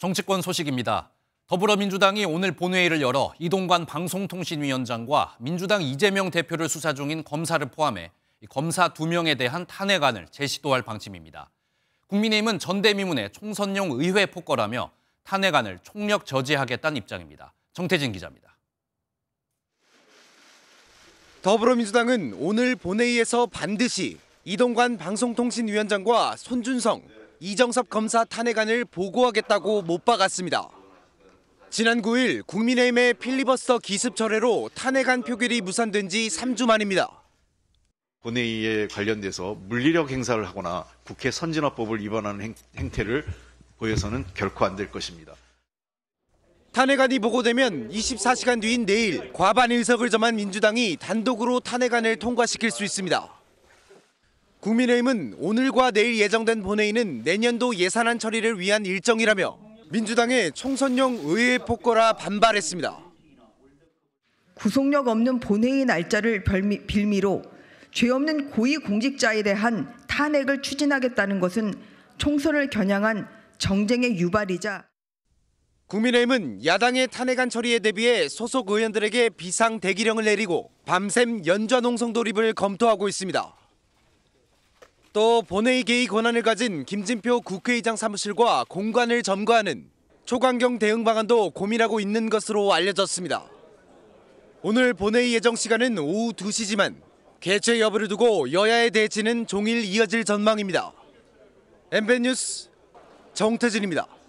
정치권 소식입니다. 더불어민주당이 오늘 본회의를 열어 이동관 방송통신위원장과 민주당 이재명 대표를 수사 중인 검사를 포함해 검사 두명에 대한 탄핵안을 제시도할 방침입니다. 국민의힘은 전대미문의 총선용 의회 폭거라며 탄핵안을 총력 저지하겠다는 입장입니다. 정태진 기자입니다. 더불어민주당은 오늘 본회의에서 반드시 이동관 방송통신위원장과 손준성 이정섭 검사 탄핵안을 보고하겠다고 못 박았습니다. 지난 9일 국민의힘의 필리버스터 기습 철회로 탄핵안 표결이 무산된 지 3주 만입니다. 본회의에 관련돼서 물리력 행사를 하거나 국회 선진화법을 위반하는 행, 태를 보여서는 결코 안 될 것입니다. 탄핵안이 보고되면 24시간 뒤인 내일 과반 의석을 점한 민주당이 단독으로 탄핵안을 통과시킬 수 있습니다. 국민의힘은 오늘과 내일 예정된 본회의는 내년도 예산안 처리를 위한 일정이라며 민주당의 총선용 의회 폭거라 반발했습니다. 구속력 없는 본회의 날짜를 별미, 빌미로 죄 없는 고위공직자에 대한 탄핵을 추진하겠다는 것은 총선을 겨냥한 정쟁의 유발이자 국민의힘은 야당의 탄핵안 처리에 대비해 소속 의원들에게 비상 대기령을 내리고 밤샘 연좌 농성 돌입을 검토하고 있습니다. 또 본회의 개의 권한을 가진 김진표 국회의장 사무실과 공간을 점거하는 초강경 대응 방안도 고민하고 있는 것으로 알려졌습니다. 오늘 본회의 예정 시간은 오후 2시지만 개최 여부를 두고 여야의 대치는 종일 이어질 전망입니다. MBN 뉴스 정태진입니다.